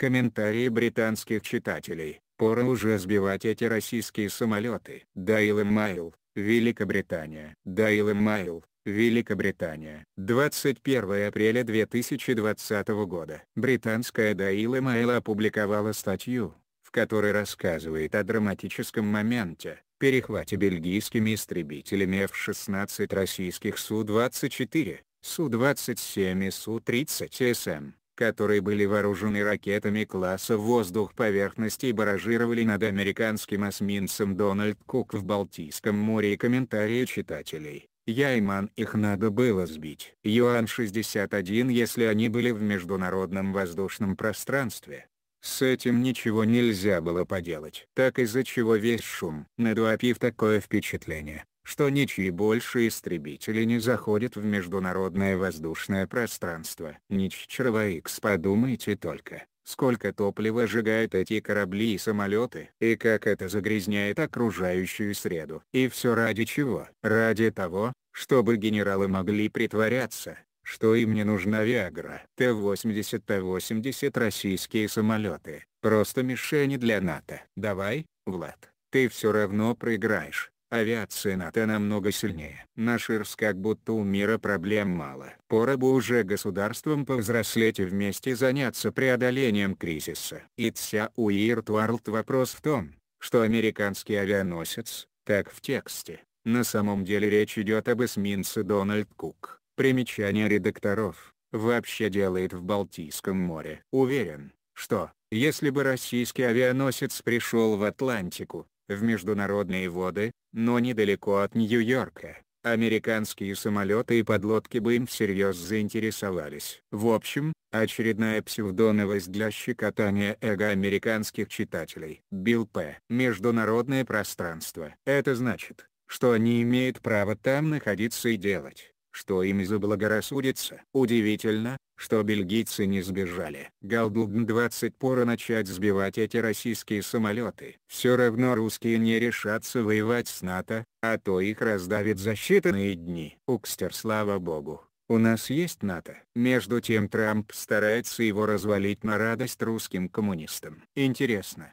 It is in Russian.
Комментарии британских читателей. Пора уже сбивать эти российские самолеты. Дайл Майл, Великобритания. Дайл Майл, Великобритания. 21 апреля 2020 года. Британская Daily Майл опубликовала статью, в которой рассказывает о драматическом моменте, перехвате бельгийскими истребителями F-16 российских Су-24, Су-27 и Су-30 СМ которые были вооружены ракетами класса «Воздух» поверхности и баражировали над американским осминцем Дональд Кук в Балтийском море и комментарии читателей. Яйман их надо было сбить. Юан-61 если они были в международном воздушном пространстве. С этим ничего нельзя было поделать. Так из-за чего весь шум. На такое впечатление, что ничьи больше истребители не заходят в международное воздушное пространство. Ниччерва X подумайте только, сколько топлива сжигают эти корабли и самолеты, и как это загрязняет окружающую среду. И все ради чего? Ради того, чтобы генералы могли притворяться, что им не нужна Виагра. Т-80 Т-80 российские самолеты, просто мишени для НАТО. Давай, Влад, ты все равно проиграешь. Авиация НАТО намного сильнее. Наш ИРС как будто у мира проблем мало. Пора бы уже государством повзрослеть и вместе заняться преодолением кризиса. Ится уирт варлд вопрос в том, что американский авианосец, так в тексте, на самом деле речь идет об эсминце Дональд Кук. Примечание редакторов, вообще делает в Балтийском море. Уверен, что, если бы российский авианосец пришел в Атлантику, в международные воды, но недалеко от Нью-Йорка. Американские самолеты и подлодки бы им всерьез заинтересовались. В общем, очередная псевдоновость для щекотания эго американских читателей. Билл П. Международное пространство. Это значит, что они имеют право там находиться и делать, что им заблагорассудится. Удивительно, что бельгийцы не сбежали. Галдудн-20 пора начать сбивать эти российские самолеты. Все равно русские не решатся воевать с НАТО, а то их раздавит за считанные дни. Укстер слава богу. У нас есть НАТО. Между тем Трамп старается его развалить на радость русским коммунистам. Интересно,